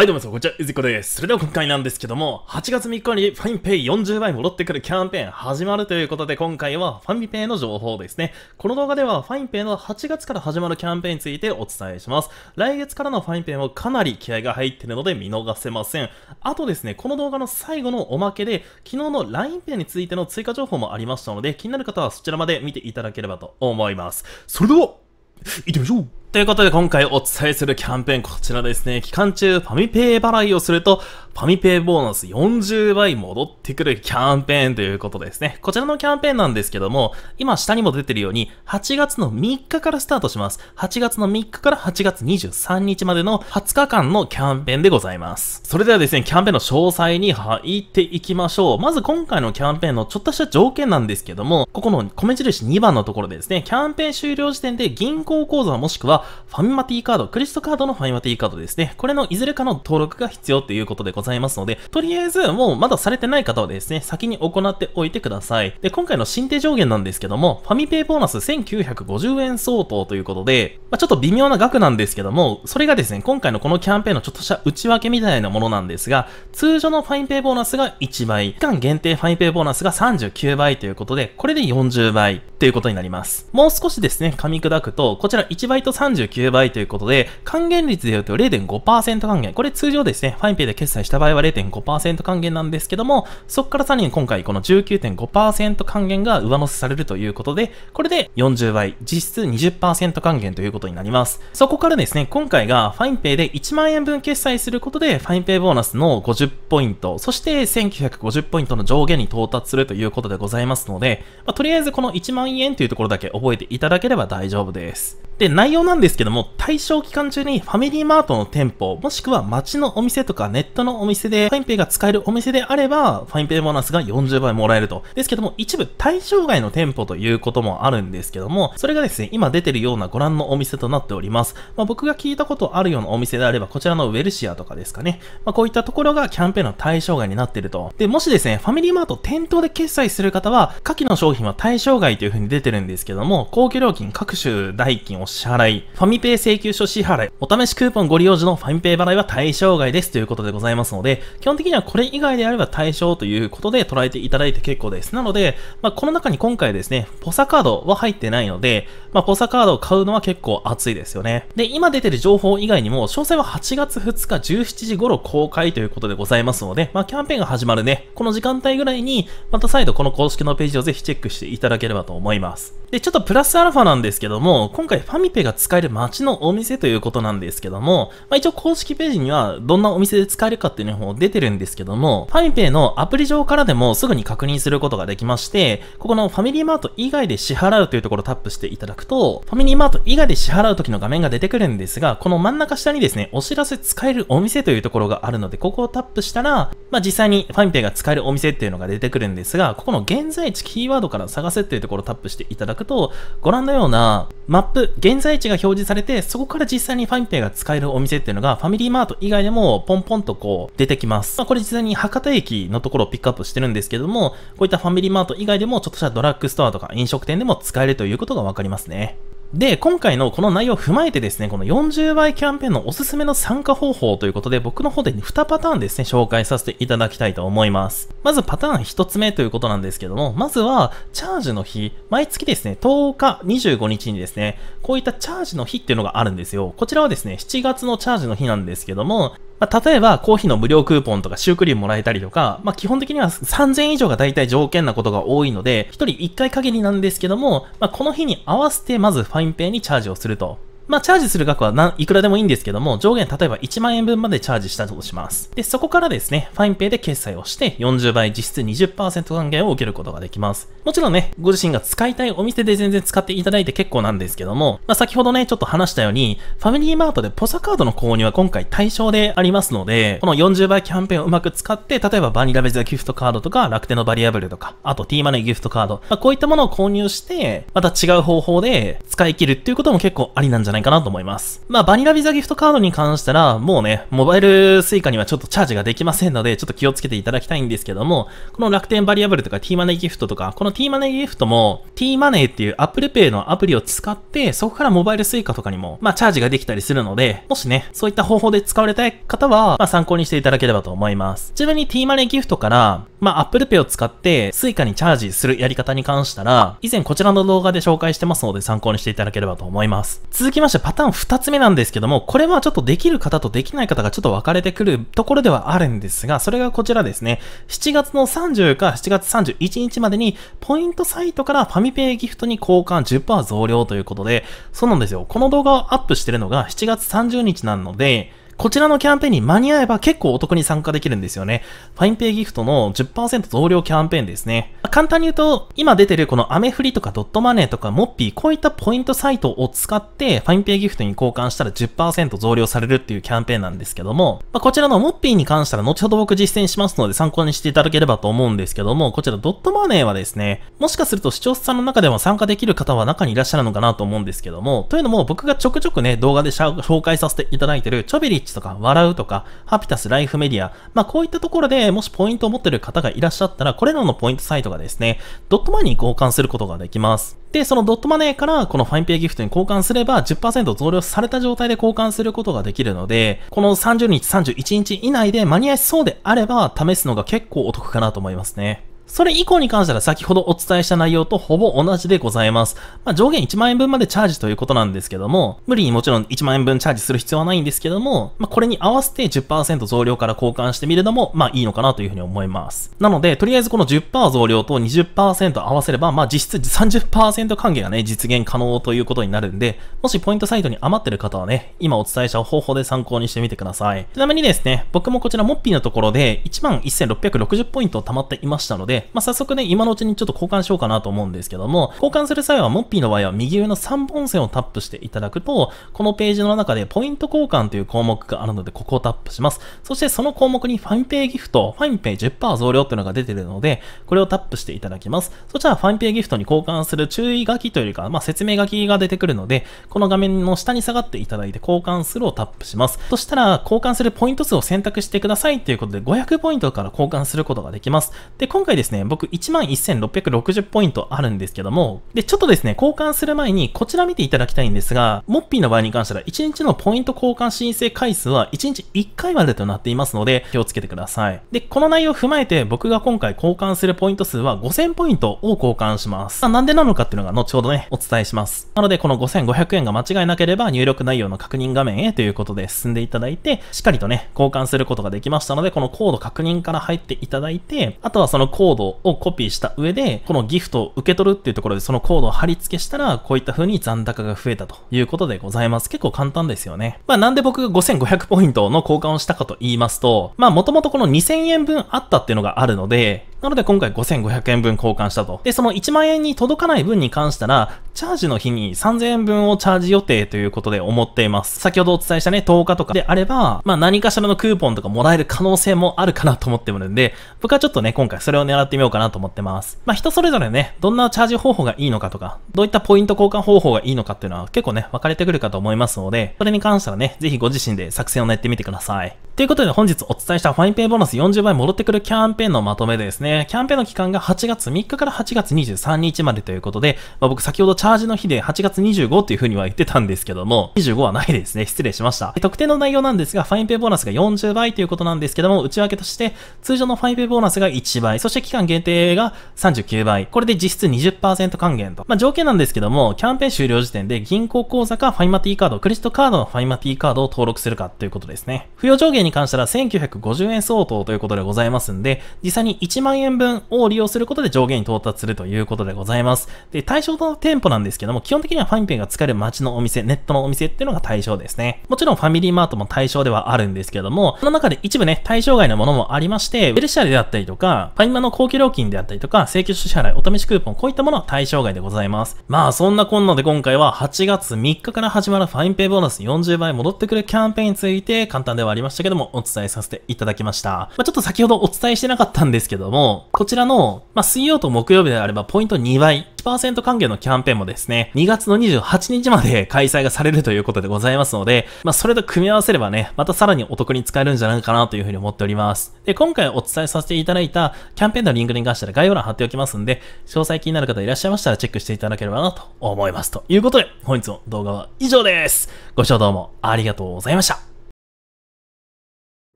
はいどうもこんにちは、いずこです。それでは今回なんですけども、8月3日にファインペイ40倍戻ってくるキャンペーン始まるということで、今回はファミペイの情報ですね。この動画ではファインペイの8月から始まるキャンペーンについてお伝えします。来月からのファインペイもかなり気合が入っているので見逃せません。あとですね、この動画の最後のおまけで、昨日の LINE ペイについての追加情報もありましたので、気になる方はそちらまで見ていただければと思います。それでは、行ってみましょうということで今回お伝えするキャンペーンこちらですね。期間中ファミペイ払いをするとファミペイボーナス40倍戻ってくるキャンペーンということですね。こちらのキャンペーンなんですけども、今下にも出てるように8月の3日からスタートします。8月の3日から8月23日までの20日間のキャンペーンでございます。それではですね、キャンペーンの詳細に入っていきましょう。まず今回のキャンペーンのちょっとした条件なんですけども、ここの米印2番のところでですね、キャンペーン終了時点で銀行口座もしくはファミマティーカード、クレジットカードのファミマティーカードですね。これのいずれかの登録が必要ということでございますので、とりあえず、もうまだされてない方はですね、先に行っておいてください。で、今回の新定上限なんですけども、ファミペイボーナス1950円相当ということで、まあ、ちょっと微妙な額なんですけども、それがですね、今回のこのキャンペーンのちょっとした内訳みたいなものなんですが、通常のファミペイボーナスが1倍、期間限定ファミペイボーナスが39倍ということで、これで40倍ということになります。もう少しですね、噛み砕くと、こちら1倍と39 39倍ということで、還元率で言うと0.5%還元。これ通常ですね、ファインペイで決済した場合は0.5%還元なんですけども、そこからさらに今回この19.5%還元が上乗せされるということで、これで40倍、実質20%還元ということになります。そこからですね、今回がファインペイで1万円分決済することで、ファインペイボーナスの50ポイント、そして1950ポイントの上限に到達するということでございますので、まあ、とりあえずこの1万円というところだけ覚えていただければ大丈夫です。で、内容なんですけども、対象期間中にファミリーマートの店舗、もしくは街のお店とかネットのお店で、ファインペイが使えるお店であれば、ファインペイボーナスが40倍もらえると。ですけども、一部対象外の店舗ということもあるんですけども、それがですね、今出てるようなご覧のお店となっております。まあ、僕が聞いたことあるようなお店であれば、こちらのウェルシアとかですかね。まあ、こういったところがキャンペーンの対象外になってると。で、もしですね、ファミリーマート店頭で決済する方は、下記の商品は対象外というふうに出てるんですけども、公共料金各種代金を支払い、ファミペイ請求書支払い、お試しクーポンご利用時のファミペイ払いは対象外ですということでございますので、基本的にはこれ以外であれば対象ということで捉えていただいて結構です。なので、まあ、この中に今回ですね、ポサカードは入ってないので、まあ、ポサカードを買うのは結構熱いですよね。で、今出てる情報以外にも、詳細は8月2日17時頃公開ということでございますので、まあ、キャンペーンが始まるね、この時間帯ぐらいに、また再度この公式のページをぜひチェックしていただければと思います。で、ちょっとプラスアルファなんですけども、今回ファミペが使える街のお店ということなんですけども、まあ、一応公式ページにはどんなお店で使えるかっていうのも出てるんですけども、ファミペイのアプリ上からでもすぐに確認することができまして、ここのファミリーマート以外で支払うというところをタップしていただくと、ファミリーマート以外で支払う時の画面が出てくるんですが、この真ん中下にですね、お知らせ使えるお店というところがあるので、ここをタップしたら、まあ、実際にファミペイが使えるお店っていうのが出てくるんですが、ここの現在地キーワードから探せっていうところをタップしていただくと、ご覧のようなマップ、現在地が表示されて、そこから実際にファミペイが使えるお店っていうのが、ファミリーマート以外でもポンポンとこう出てきます。まあ、これ実際に博多駅のところをピックアップしてるんですけども、こういったファミリーマート以外でも、ちょっとしたドラッグストアとか飲食店でも使えるということがわかりますね。で、今回のこの内容を踏まえてですね、この40倍キャンペーンのおすすめの参加方法ということで、僕の方で2パターンですね、紹介させていただきたいと思います。まずパターン1つ目ということなんですけども、まずは、チャージの日、毎月ですね、10日、25日にですね、こういったチャージの日っていうのがあるんですよ。こちらはですね、7月のチャージの日なんですけども、まあ、例えば、コーヒーの無料クーポンとかシュークリームもらえたりとか、まあ、基本的には3000以上が大体条件なことが多いので、1人1回限りなんですけども、まあ、この日に合わせて、まずファファインペイにチャージをすると。まあ、チャージする額はいくらでもいいんですけども、上限例えば1万円分までチャージしたとします。で、そこからですね、ファインペイで決済をして、40倍実質20%還元を受けることができます。もちろんね、ご自身が使いたいお店で全然使っていただいて結構なんですけども、まあ、先ほどね、ちょっと話したように、ファミリーマートでポサカードの購入は今回対象でありますので、この40倍キャンペーンをうまく使って、例えばバニラベザギフトカードとか、楽天のバリアブルとか、あと T マネーギフトカード、まあ、こういったものを購入して、また違う方法で使い切るっていうことも結構ありなんじゃないかなと思います。まあ、バニラビザギフトカードに関したら、もうね、モバイル suica にはちょっとチャージができませんので、ちょっと気をつけていただきたいんですけども、この楽天バリアブルとか T マネーギフトとか、この T t マネーギフトも t マネーっていう Apple Pay のアプリを使って、そこからモバイル Suica とかにも、まあ、チャージができたりするので、もしね、そういった方法で使われたい方は、まあ、参考にしていただければと思います。ちなみに t マネーギフトから、まあ、Apple Pay を使って Suica にチャージするやり方に関したら、以前こちらの動画で紹介してますので参考にしていただければと思います。続きましてパターン2つ目なんですけども、これはちょっとできる方とできない方がちょっと分かれてくるところではあるんですが、それがこちらですね。7月の30か7月31日までにポイントサイトからファミペイギフトに交換10%増量ということで、そうなんですよ。この動画をアップしてるのが7月30日なので、こちらのキャンペーンに間に合えば結構お得に参加できるんですよね。ファインペイギフトの10%増量キャンペーンですね。簡単に言うと、今出てるこのアメフリとかドットマネーとかモッピー、こういったポイントサイトを使って、ファインペイギフトに交換したら10%増量されるっていうキャンペーンなんですけども、まあ、こちらのモッピーに関しては後ほど僕実践しますので参考にしていただければと思うんですけども、こちらドットマネーはですね、もしかすると視聴者さんの中でも参加できる方は中にいらっしゃるのかなと思うんですけども、というのも僕がちょくちょくね、動画で紹介させていただいてるチョリッチチとか、笑うとか、ハピタスライフメディア、まあ、こういったところでもしポイントを持ってる方がいらっしゃったら、これらのポイントサイトがですね、ドットマネーに交換することができます。で、そのドットマネーからこのファインペイギフトに交換すれば10%増量された状態で交換することができるので、この30日、31日以内で間に合いそうであれば試すのが結構お得かなと思いますね。それ以降に関しては先ほどお伝えした内容とほぼ同じでございます。まあ、上限1万円分までチャージということなんですけども、無理にもちろん1万円分チャージする必要はないんですけども、まあ、これに合わせて10%増量から交換してみるのも、まあいいのかなというふうに思います。なので、とりあえずこの10%増量と20%合わせれば、まあ実質30%還元がね、実現可能ということになるんで、もしポイントサイトに余ってる方はね、今お伝えした方法で参考にしてみてください。ちなみにですね、僕もこちらモッピーのところで1万1660ポイント貯まっていましたので、まあ、早速ね、今のうちにちょっと交換しようかなと思うんですけども、交換する際は、モッピーの場合は右上の3本線をタップしていただくと、このページの中でポイント交換という項目があるので、ここをタップします。そしてその項目にファインペイギフト、ファインペイ10%増量というのが出ているので、これをタップしていただきます。そしたらファインペイギフトに交換する注意書きというよりか、まあ、説明書きが出てくるので、この画面の下に下がっていただいて交換するをタップします。そしたら、交換するポイント数を選択してくださいということで、500ポイントから交換することができます。で、今回ですですね、僕11,660ポイントあるんですけども、で、ちょっとですね、交換する前にこちら見ていただきたいんですが、モッピーの場合に関しては1日のポイント交換申請回数は1日1回までとなっていますので、気をつけてください。で、この内容を踏まえて僕が今回交換するポイント数は5000ポイントを交換します。まあ、なんでなのかっていうのが後ほどね、お伝えします。なので、この5500円が間違いなければ入力内容の確認画面へということで進んでいただいて、しっかりとね、交換することができましたので、このコード確認から入っていただいて、あとはそのコードコードをコピーした上で、このギフトを受け取るっていうところでそのコードを貼り付けしたら、こういった風に残高が増えたということでございます。結構簡単ですよね。まあなんで僕が5500ポイントの交換をしたかと言いますと、まあもともとこの2000円分あったっていうのがあるので、なので今回5500円分交換したと。で、その1万円に届かない分に関したら、チャージの日に3000円分をチャージ予定ということで思っています。先ほどお伝えしたね、10日とかであれば、まあ何かしらのクーポンとかもらえる可能性もあるかなと思ってるんで、僕はちょっとね、今回それを狙ってみようかなと思ってます。まあ人それぞれね、どんなチャージ方法がいいのかとか、どういったポイント交換方法がいいのかっていうのは結構ね、分かれてくるかと思いますので、それに関してはね、ぜひご自身で作戦を練ってみてください。ということで本日お伝えしたファインペイボーナス40倍戻ってくるキャンペーンのまとめですね。キャンペーンの期間が8月3日から8月23日までということで、まあ、僕先ほどチャージの日で8月25っていうふうには言ってたんですけども、25はないですね。失礼しました。特定の内容なんですが、ファインペイボーナスが40倍ということなんですけども、内訳として通常のファインペイボーナスが1倍、そして期間限定が39倍。これで実質20%還元と。まあ、条件なんですけども、キャンペーン終了時点で銀行口座かファインマティーカード、クレジットカードのファインマティーカードを登録するかということですね。不要上限に関したら1950円相当ということでございますんで、実際に1万円分を利用することで上限に到達するということでございます。で、対象との店舗なんですけども、基本的にはファミペイが使える街のお店、ネットのお店っていうのが対象ですね。もちろんファミリーマートも対象ではあるんですけども、その中で一部ね、対象外のものもありまして、ベルシャルであったりとか、ファミマの高級料金であったりとか、請求書支払い、お試しクーポン、こういったものは対象外でございます。まあ、そんなこんなで今回は8月3日から始まるファインペイボーナス40倍戻ってくるキャンペーンについて簡単ではありましたけども、もお伝えさせていただきました。まあ、ちょっと先ほどお伝えしてなかったんですけども、こちらの、まあ、水曜と木曜日であればポイント2倍、1%還元のキャンペーンもですね、2月の28日まで開催がされるということでございますので、まあ、それと組み合わせればね、またさらにお得に使えるんじゃないかなというふうに思っております。で、今回お伝えさせていただいたキャンペーンのリンクに関しては概要欄貼っておきますんで、詳細気になる方いらっしゃいましたらチェックしていただければなと思います。ということで、本日の動画は以上です。ご視聴どうもありがとうございました。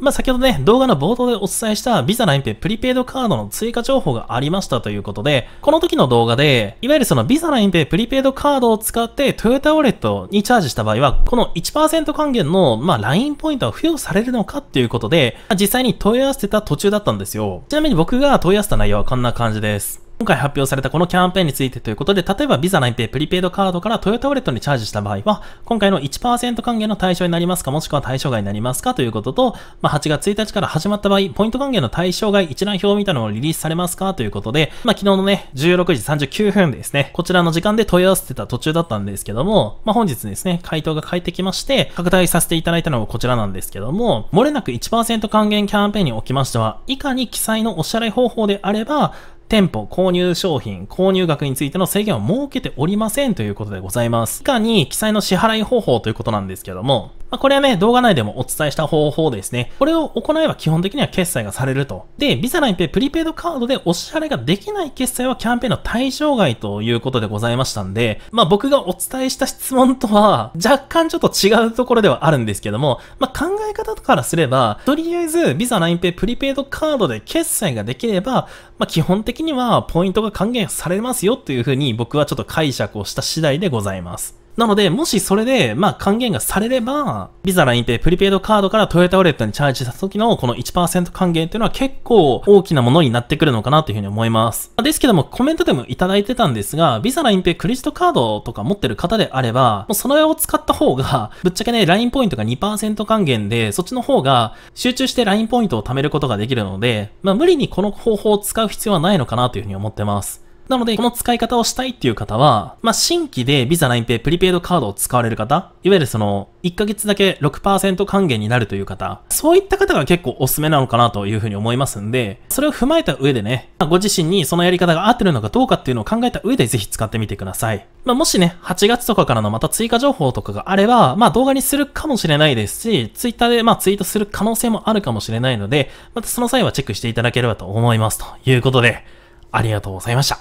まあ、先ほどね、動画の冒頭でお伝えした Visa 9ペプリペイドカードの追加情報がありましたということで、この時の動画で、いわゆるその Visa 9ペプリペイドカードを使ってトヨタウォレットにチャージした場合は、この1%還元の、まラ LINE ポイントは付与されるのかっていうことで、実際に問い合わせた途中だったんですよ。ちなみに僕が問い合わせた内容はこんな感じです。今回発表されたこのキャンペーンについてということで、例えば Visa 内定プリペイドカードからトヨタウォレットにチャージした場合は、今回の1%還元の対象になりますか、もしくは対象外になりますかということと、まあ、8月1日から始まった場合、ポイント還元の対象外一覧表みたいなのをリリースされますかということで、まあ、昨日のね、16時39分ですね、こちらの時間で問い合わせてた途中だったんですけども、まあ、本日ですね、回答が返ってきまして、拡大させていただいたのがこちらなんですけども、漏れなく1%還元キャンペーンにおきましては、以下に記載のお支払い方法であれば、店舗、購入商品、購入額についての制限を設けておりませんということでございます。以下に記載の支払い方法ということなんですけども、まあ、これはね、動画内でもお伝えした方法ですね。これを行えば基本的には決済がされると。で、ビザラインペイプリペイドカードでお支払いができない決済はキャンペーンの対象外ということでございましたんで、まあ僕がお伝えした質問とは若干ちょっと違うところではあるんですけども、まあ考え方からすれば、とりあえずビザラインペイプリペイドカードで決済ができれば、まあ基本的的にはポイントが還元されますよというふうに僕はちょっと解釈をした次第でございます。なので、もしそれで、まあ、還元がされれば、ビザペイ、プリペイドカードからトヨタウレットにチャージした時のこの1%還元っていうのは結構大きなものになってくるのかなというふうに思います。ですけども、コメントでもいただいてたんですが、ビザペイ、クレジットカードとか持ってる方であれば、もうそ絵を使った方が、ぶっちゃけね、LINE ポイントが2%還元で、そっちの方が集中して LINE ポイントを貯めることができるので、まあ、無理にこの方法を使う必要はないのかなというふうに思ってます。なので、この使い方をしたいっていう方は、まあ、新規でビザ s a 9ペ a プリペイドカードを使われる方、いわゆるその、1ヶ月だけ6%還元になるという方、そういった方が結構おすすめなのかなというふうに思いますんで、それを踏まえた上でね、ご自身にそのやり方が合ってるのかどうかっていうのを考えた上でぜひ使ってみてください。まあ、もしね、8月とかからのまた追加情報とかがあれば、まあ、動画にするかもしれないですし、Twitter でまあ、ツイートする可能性もあるかもしれないので、またその際はチェックしていただければと思いますということで、ありがとうございました。